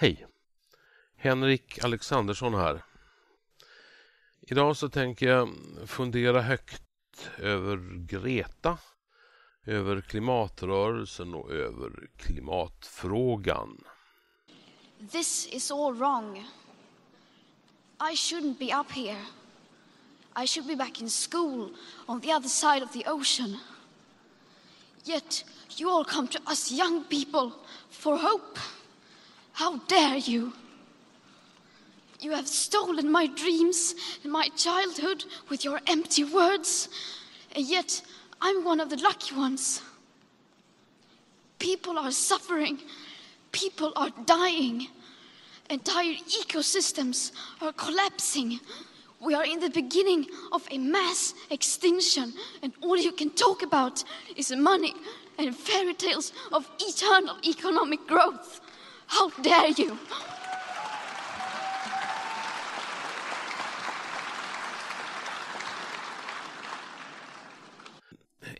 Hej! Henrik Alexandersson här. Idag så tänker jag fundera högt över Greta, över klimatrörelsen och över klimatfrågan. This is all wrong. I shouldn't be up here. I should be back in school on the other side of the ocean. Yet you all come to us young people for hope. How dare you? You have stolen my dreams and my childhood with your empty words, and yet I'm one of the lucky ones. People are suffering, people are dying, entire ecosystems are collapsing. We are in the beginning of a mass extinction, and all you can talk about is money and fairy tales of eternal economic growth. How dare you?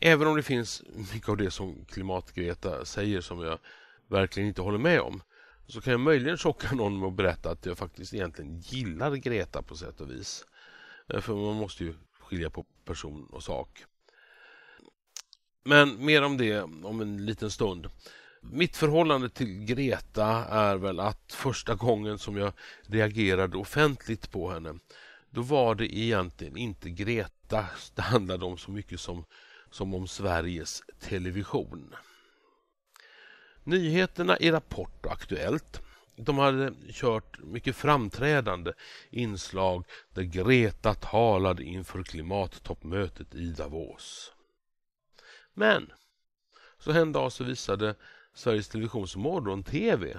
Även om det finns mycket av det som Klimat-Greta säger som jag verkligen inte håller med om så kan jag möjligen chocka någon med att berätta att jag faktiskt egentligen gillar Greta på sätt och vis. Eh, för man måste ju skilja på person och sak. Men mer om det om en liten stund. Mitt förhållande till Greta är väl att första gången som jag reagerade offentligt på henne då var det egentligen inte Greta det handlade om så mycket som, som om Sveriges Television. Nyheterna i Rapport och Aktuellt de hade kört mycket framträdande inslag där Greta talade inför klimattoppmötet i Davos. Men så en dag så visade Sveriges Televisions morgon-tv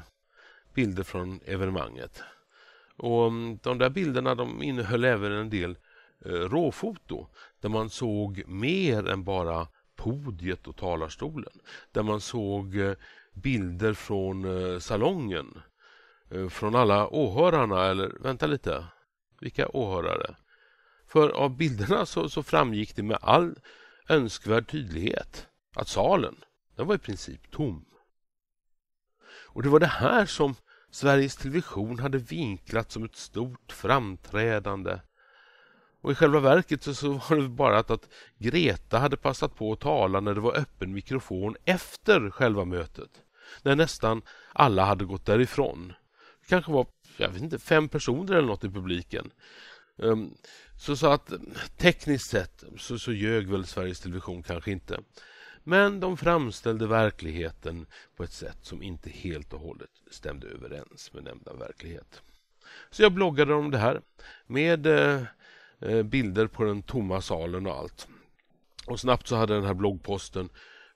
bilder från evenemanget. Och mm, De där bilderna de innehöll även en del eh, råfoto där man såg mer än bara podiet och talarstolen. Där man såg eh, bilder från eh, salongen, eh, från alla åhörarna. Eller vänta lite, vilka åhörare? För av bilderna så, så framgick det med all önskvärd tydlighet att salen den var i princip tom. Och det var det här som Sveriges Television hade vinklat som ett stort framträdande. Och i själva verket så, var det bara att, Greta hade passat på att tala när det var öppen mikrofon efter själva mötet. När nästan alla hade gått därifrån. Det kanske var jag vet inte, fem personer eller något i publiken. Ehm, så, så att tekniskt sett så, så ljög väl Sveriges Television kanske inte. Men de framställde verkligheten på ett sätt som inte helt och hållet stämde överens med nämnda verklighet. Så jag bloggade om det här med eh, eh, bilder på den tomma salen och allt. Och snabbt så hade den här bloggposten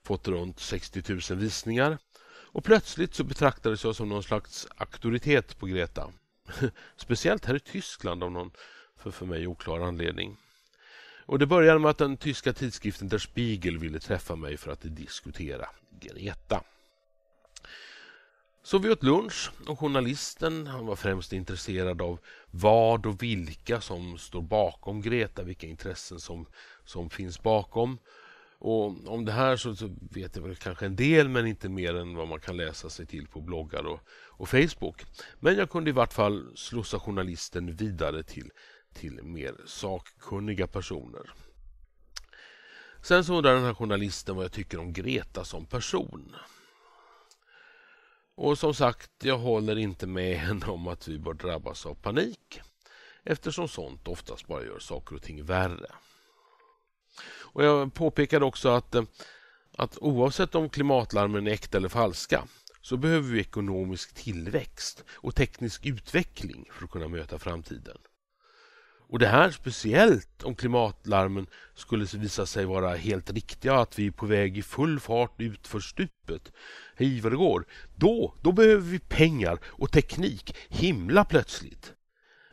fått runt 60 000 visningar. Och plötsligt så betraktades jag som någon slags auktoritet på Greta. Speciellt här i Tyskland av någon för, för mig oklar anledning. Och Det började med att den tyska tidskriften Der Spiegel ville träffa mig för att diskutera Greta. Så vi åt lunch och journalisten han var främst intresserad av vad och vilka som står bakom Greta, vilka intressen som, som finns bakom. Och Om det här så, så vet jag väl kanske en del men inte mer än vad man kan läsa sig till på bloggar och, och Facebook. Men jag kunde i vart fall slussa journalisten vidare till till mer sakkunniga personer. Sen så undrar den här journalisten vad jag tycker om Greta som person. Och som sagt, jag håller inte med henne om att vi bör drabbas av panik eftersom sånt oftast bara gör saker och ting värre. Och Jag påpekade också att, att oavsett om klimatlarmen är äkta eller falska så behöver vi ekonomisk tillväxt och teknisk utveckling för att kunna möta framtiden. Och det här speciellt om klimatlarmen skulle visa sig vara helt riktiga, att vi är på väg i full fart ut för stupet. Hej vad det går. Då, då behöver vi pengar och teknik himla plötsligt.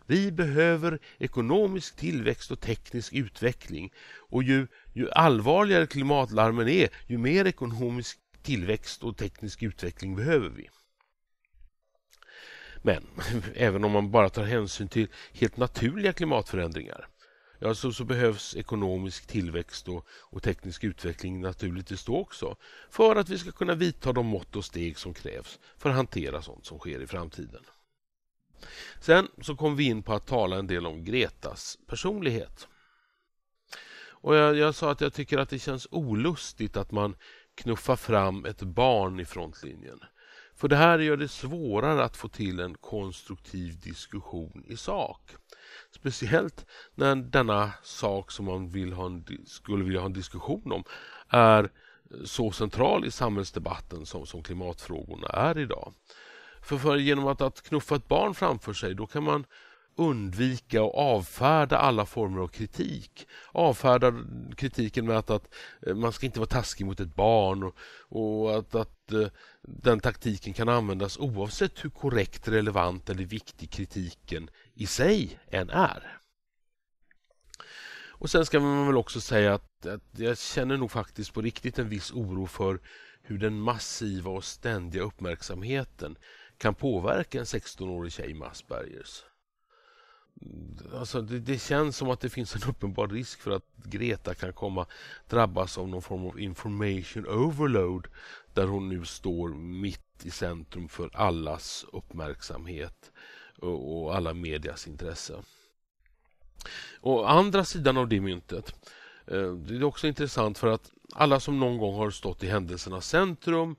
Vi behöver ekonomisk tillväxt och teknisk utveckling. Och ju, ju allvarligare klimatlarmen är, ju mer ekonomisk tillväxt och teknisk utveckling behöver vi. Men även om man bara tar hänsyn till helt naturliga klimatförändringar ja, så, så, behövs ekonomisk tillväxt och, och, teknisk utveckling naturligtvis då också för att vi ska kunna vidta de mått och steg som krävs för att hantera sånt som sker i framtiden. Sen så kom vi in på att tala en del om Gretas personlighet. Och jag, jag sa att jag tycker att det känns olustigt att man knuffar fram ett barn i frontlinjen. För det här gör det svårare att få till en konstruktiv diskussion i sak. Speciellt när denna sak som man vill ha en, skulle vilja ha en diskussion om är så central i samhällsdebatten som, som klimatfrågorna är idag. För, för genom att, att knuffa ett barn framför sig då kan man undvika och avfärda alla former av kritik. Avfärda kritiken med att, att eh, man ska inte vara taskig mot ett barn och, och att, att eh, den taktiken kan användas oavsett hur korrekt, relevant eller viktig kritiken i sig än är. Och sen ska man väl också säga att, att, jag känner nog faktiskt på riktigt en viss oro för hur den massiva och ständiga uppmärksamheten kan påverka en 16-årig tjej med Aspergers. Alltså det, det, känns som att det finns en uppenbar risk för att Greta kan komma drabbas av någon form av information overload där hon nu står mitt i centrum för allas uppmärksamhet och, och alla medias intresse. Å andra sidan av det myntet, eh, det är också intressant för att alla som någon gång har stått i händelsernas centrum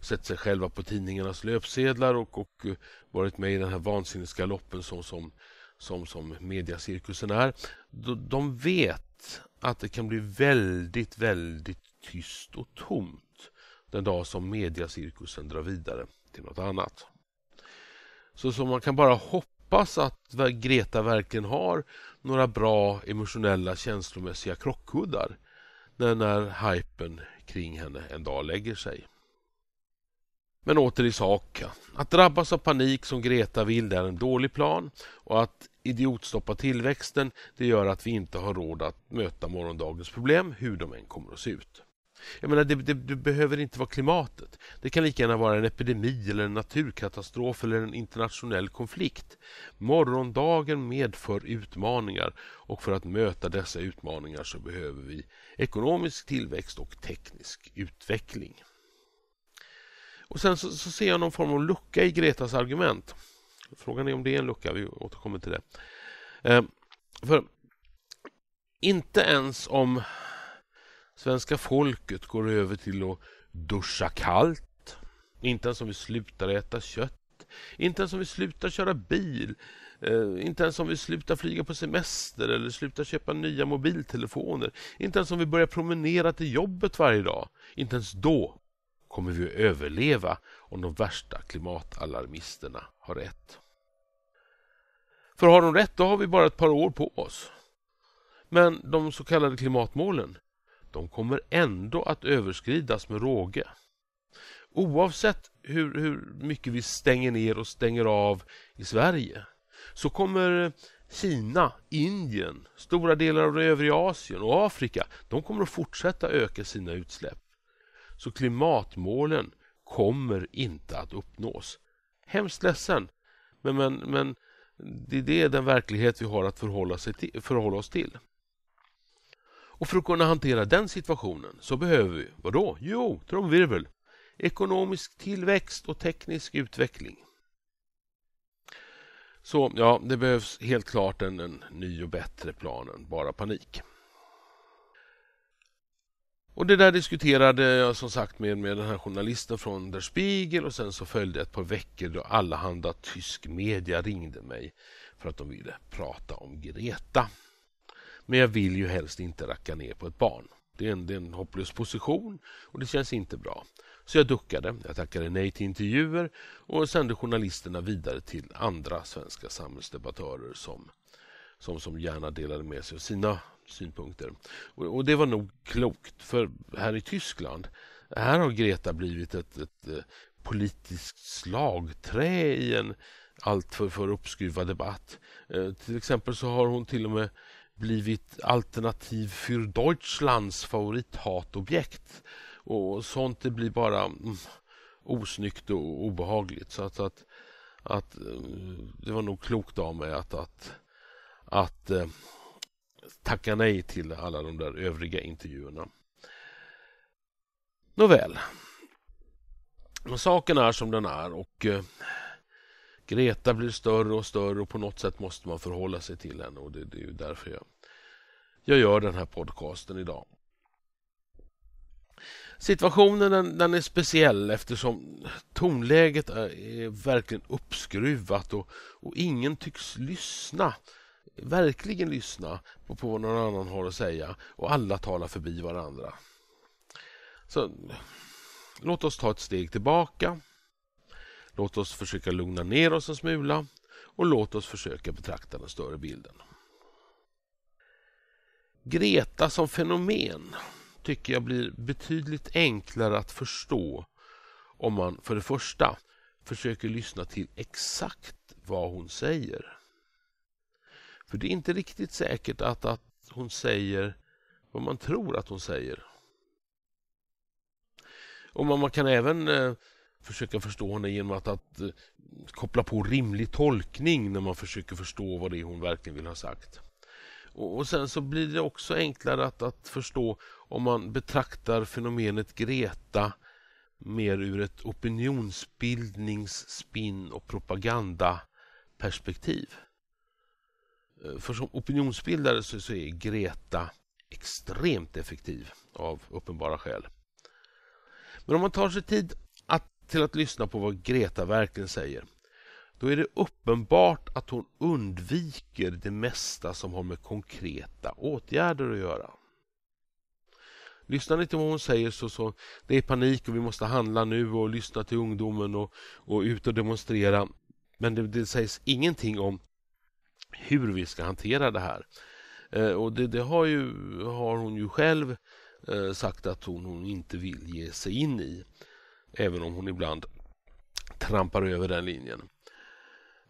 sett sig själva på tidningarnas löpsedlar och, och eh, varit med i den här vansinnesgaloppen som, som som, som mediacirkusen är. De vet att det kan bli väldigt, väldigt tyst och tomt den dag som mediacirkusen drar vidare till något annat. Så, så man kan bara hoppas att Greta verkligen har några bra emotionella känslomässiga krockkuddar när, när hypen kring henne en dag lägger sig. Men åter i sak. Att drabbas av panik som Greta vill är en dålig plan och att idiotstoppa tillväxten det gör att vi inte har råd att möta morgondagens problem hur de än kommer att se ut. Jag menar, det, det, det, behöver inte vara klimatet. Det kan lika gärna vara en epidemi, eller en naturkatastrof eller en internationell konflikt. Morgondagen medför utmaningar och för att möta dessa utmaningar så behöver vi ekonomisk tillväxt och teknisk utveckling. Och Sen så, så, ser jag någon form av lucka i Gretas argument. Frågan är om det är en lucka, vi återkommer till det. Eh, för inte ens om svenska folket går över till att duscha kallt, inte ens om vi slutar äta kött, inte ens om vi slutar köra bil, eh, inte ens om vi slutar flyga på semester eller slutar köpa nya mobiltelefoner, inte ens om vi börjar promenera till jobbet varje dag, inte ens då kommer vi att överleva om de värsta klimatalarmisterna har rätt. För har de rätt, då har vi bara ett par år på oss. Men de så kallade klimatmålen, de kommer ändå att överskridas med råge. Oavsett hur, hur mycket vi stänger ner och stänger av i Sverige så kommer Kina, Indien, stora delar av det övriga Asien och Afrika, de kommer att fortsätta öka sina utsläpp. Så klimatmålen kommer inte att uppnås. Hemskt ledsen, men, men, men det är den verklighet vi har att förhålla, till, förhålla oss till. Och för att kunna hantera den situationen så behöver vi, vadå? Jo, trumvirvel, ekonomisk tillväxt och teknisk utveckling. Så ja, det behövs helt klart en, en ny och bättre plan än bara panik. Och Det där diskuterade jag som sagt med, med den här journalisten från Der Spiegel och sen så följde ett par veckor då allehanda tysk media ringde mig för att de ville prata om Greta. Men jag vill ju helst inte racka ner på ett barn. Det är en, det är en hopplös position och det känns inte bra. Så jag duckade, jag tackade nej till intervjuer och sände journalisterna vidare till andra svenska samhällsdebattörer som som, som gärna delade med sig av sina synpunkter. Och, och, det var nog klokt, för här i Tyskland här har Greta blivit ett, ett, eh, politiskt slagträ i en alltför för uppskruvad debatt. Eh, till exempel så har hon till och med blivit alternativ för Deutschlands favorithatobjekt. Och sånt det blir bara mm, osnyggt och obehagligt. Så att, att, att eh, det var nog klokt av mig att, att att eh, tacka nej till alla de där övriga intervjuerna. Nåväl. Saken är som den är och eh, Greta blir större och större och på något sätt måste man förhålla sig till henne och det, det är ju därför jag, jag gör den här podcasten idag. Situationen den, den är speciell eftersom tonläget är, är verkligen uppskruvat och, och ingen tycks lyssna verkligen lyssna på, vad någon annan har att säga och alla talar förbi varandra. Så låt oss ta ett steg tillbaka. Låt oss försöka lugna ner oss en smula och låt oss försöka betrakta den större bilden. Greta som fenomen tycker jag blir betydligt enklare att förstå om man för det första försöker lyssna till exakt vad hon säger. För det är inte riktigt säkert att, att hon säger vad man tror att hon säger. Och man, man kan även eh, försöka förstå henne genom att, att eh, koppla på rimlig tolkning när man försöker förstå vad det är hon verkligen vill ha sagt. Och, och Sen så blir det också enklare att, att förstå om man betraktar fenomenet Greta mer ur ett opinionsbildnings-, spinn och propagandaperspektiv. Eh, för som opinionsbildare så, så är Greta extremt effektiv av uppenbara skäl. Men om man tar sig tid att, till att lyssna på vad Greta verkligen säger då är det uppenbart att hon undviker det mesta som har med konkreta åtgärder att göra. Lyssnar ni till vad hon säger så, så det är panik och vi måste handla nu och lyssna till ungdomen och, och ut och demonstrera. Men det, det sägs ingenting om hur vi ska hantera det här. Eh, och det, det har, ju, har, hon ju själv eh, sagt att hon, hon inte vill ge sig in i. Även om hon ibland trampar över den linjen.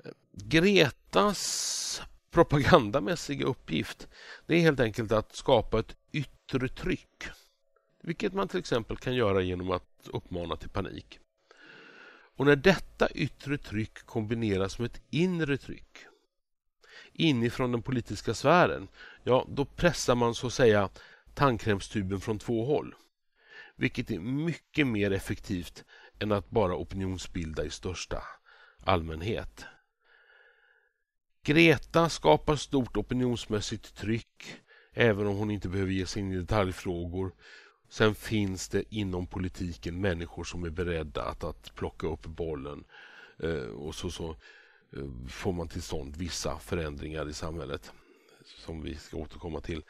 Eh, Gretas propagandamässiga uppgift det är helt enkelt att skapa ett yttre tryck. Vilket man till exempel kan göra genom att uppmana till panik. Och när detta yttre tryck kombineras med ett inre tryck inifrån den politiska sfären, ja då pressar man så att säga tandkrämstuben från två håll. Vilket är mycket mer effektivt än att bara opinionsbilda i största allmänhet. Greta skapar stort opinionsmässigt tryck även om hon inte behöver ge sig in i detaljfrågor. Sen finns det inom politiken människor som är beredda att, att plocka upp bollen. Eh, och så, så Eh, får man till stånd vissa förändringar i samhället som vi ska återkomma till.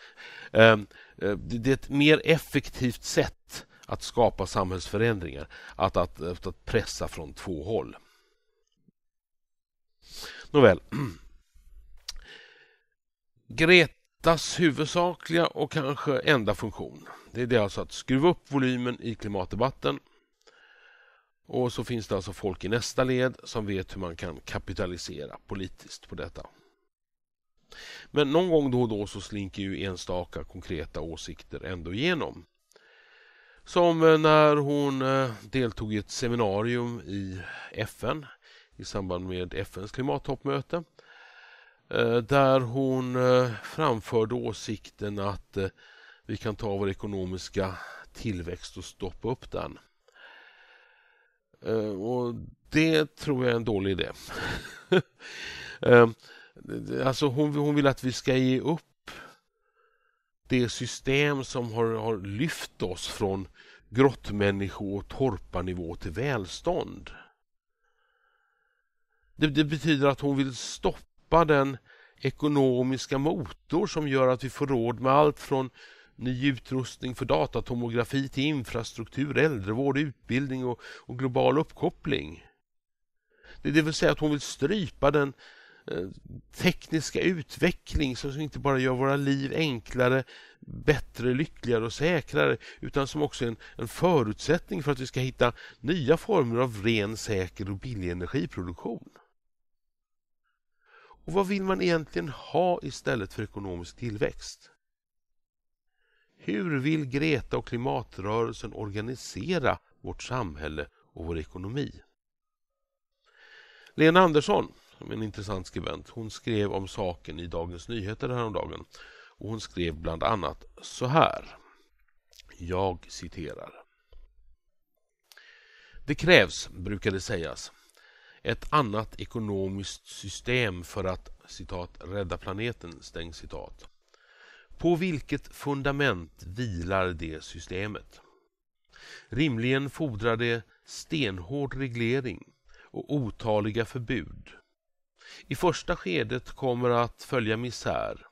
Eh, eh, det är ett mer effektivt sätt att skapa samhällsförändringar, att, att, att pressa från två håll. Nåväl. Gretas huvudsakliga och kanske enda funktion, det är alltså att skruva upp volymen i klimatdebatten och så finns det alltså folk i nästa led som vet hur man kan kapitalisera politiskt på detta. Men någon gång då och då så slinker ju enstaka konkreta åsikter ändå igenom. Som eh, när hon eh, deltog i ett seminarium i FN i samband med FNs klimattoppmöte eh, där hon framförde åsikten att vi kan ta vår ekonomiska tillväxt och stoppa upp den. Eh, och det tror jag är en dålig idé. Eh, alltså hon, hon vill att vi ska ge upp det system som har, har lyft oss från grottmänniskor och torparnivå till välstånd. Det, det, betyder att hon vill stoppa den ekonomiska motor som gör att vi får råd med allt från ny utrustning för datatomografi till infrastruktur, äldrevård, utbildning och, och global uppkoppling. Det, det vill säga att hon vill strypa den eh, tekniska utveckling som inte bara gör våra liv enklare, bättre, lyckligare och säkrare utan som också är en, en förutsättning för att vi ska hitta nya former av ren, säker och billig energiproduktion. Och vad vill man egentligen ha istället för ekonomisk tillväxt? Hur vill Greta och klimatrörelsen organisera vårt samhälle och vår ekonomi? Lena Andersson, som är en intressant skribent, hon skrev om saken i Dagens Nyheter häromdagen. Och hon skrev bland annat så här. Jag citerar. Det krävs, brukar det sägas, ett annat ekonomiskt system för att citat, ”rädda planeten”. Stäng citat. På vilket fundament vilar det systemet? Rimligen fordrar det stenhård reglering och otaliga förbud. I första skedet kommer att följa misär.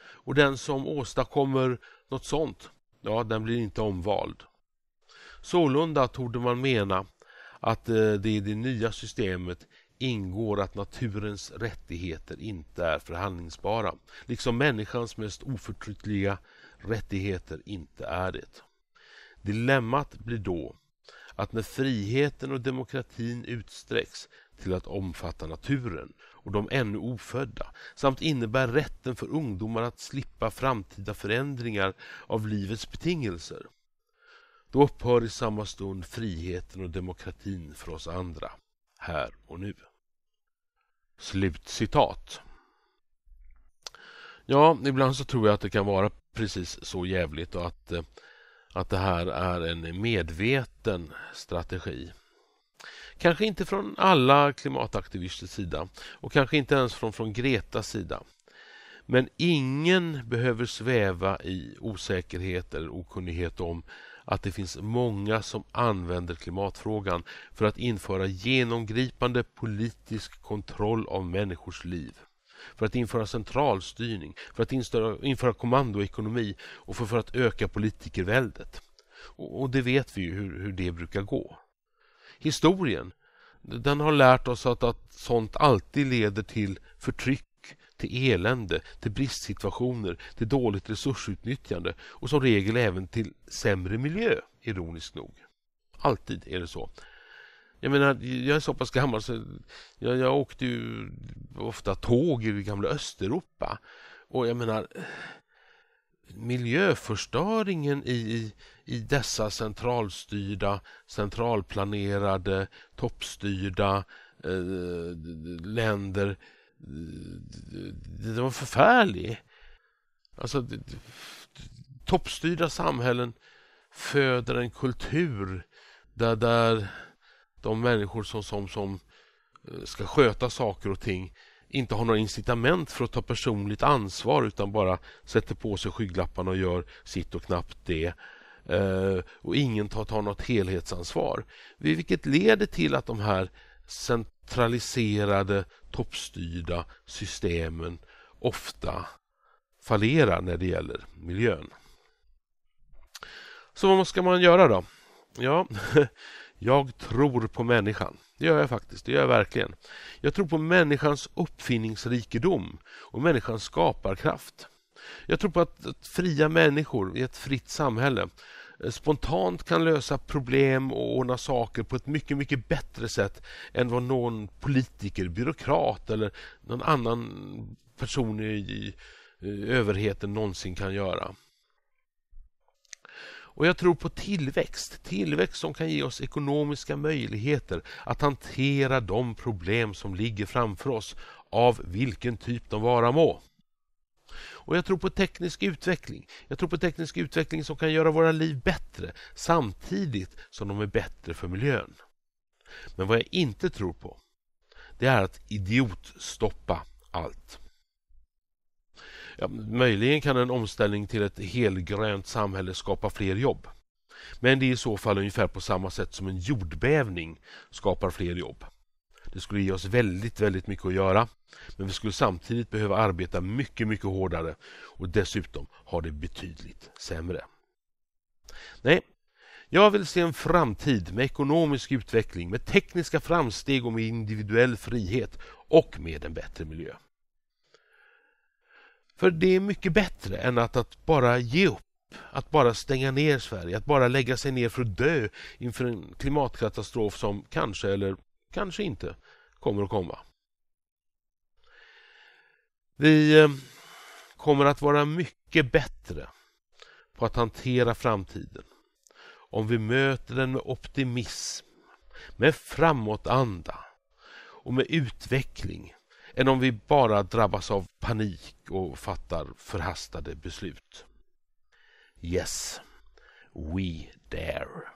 Och den som åstadkommer något sånt, ja, den blir inte omvald. Sålunda torde man mena att eh, det i det nya systemet ingår att naturens rättigheter inte är förhandlingsbara, liksom människans mest oförtryckliga rättigheter inte är det. Dilemmat blir då att när friheten och demokratin utsträcks till att omfatta naturen och de ännu ofödda samt innebär rätten för ungdomar att slippa framtida förändringar av livets betingelser. Då upphör i samma stund friheten och demokratin för oss andra, här och nu. Slutcitat. Ja, ibland så tror jag att det kan vara precis så jävligt och att, eh, att det här är en medveten strategi. Kanske inte från alla klimataktivisters sida och kanske inte ens från, från Gretas sida. Men ingen behöver sväva i osäkerhet eller okunnighet om att det finns många som använder klimatfrågan för att införa genomgripande politisk kontroll av människors liv för att införa centralstyrning, för att införa kommandoekonomi och för, att öka politikerväldet. Och, och det vet vi ju hur, hur det brukar gå. Historien den har lärt oss att, att sånt alltid leder till förtryck till elände, till bristsituationer, till dåligt resursutnyttjande och som regel även till sämre miljö, ironiskt nog. Alltid är det så. Jag menar, jag är så pass gammal så jag, jag åkte ju ofta tåg i gamla Östeuropa och jag menar miljöförstöringen i, i dessa centralstyrda, centralplanerade, toppstyrda eh, länder det var förfärligt. Alltså, toppstyrda samhällen föder en kultur där, där de människor som, som, som eh, ska sköta saker och ting inte har några incitament för att ta personligt ansvar utan bara sätter på sig skygglapparna och gör sitt och knappt det. Eh, och ingen tar, tar något helhetsansvar. Vilket leder till att de här centraliserade, toppstyrda systemen ofta fallerar när det gäller miljön. Så vad ska man göra då? Ja, jag tror på människan. Det gör jag faktiskt, det gör jag verkligen. Jag tror på människans uppfinningsrikedom och människans skaparkraft. Jag tror på att, att fria människor i ett fritt samhälle Eh, spontant kan lösa problem och ordna saker på ett mycket, mycket bättre sätt än vad någon politiker, byråkrat eller någon annan person i överheten någonsin kan göra. Och jag tror på tillväxt. Tillväxt som kan ge oss ekonomiska möjligheter att hantera de problem som ligger framför oss av vilken typ de vara må. Och jag tror på teknisk utveckling. Jag tror på teknisk utveckling som kan göra våra liv bättre samtidigt som de är bättre för miljön. Men vad jag inte tror på, det är att idiotstoppa allt. Ja, möjligen kan en omställning till ett helgrönt samhälle skapa fler jobb. Men det är i så fall ungefär på samma sätt som en jordbävning skapar fler jobb. Det skulle ge oss väldigt, väldigt mycket att göra. Men vi skulle samtidigt behöva arbeta mycket, mycket hårdare och dessutom ha det betydligt sämre. Nej, jag vill se en framtid med ekonomisk utveckling, med tekniska framsteg och med individuell frihet och med en bättre miljö. För det är mycket bättre än att, att bara ge upp att bara stänga ner Sverige, att bara lägga sig ner för att dö inför en klimatkatastrof som kanske eller kanske inte kommer att komma. Vi eh, kommer att vara mycket bättre på att hantera framtiden om vi möter den med optimism, med framåtanda och med utveckling än om vi bara drabbas av panik och fattar förhastade beslut. Yes, we dare.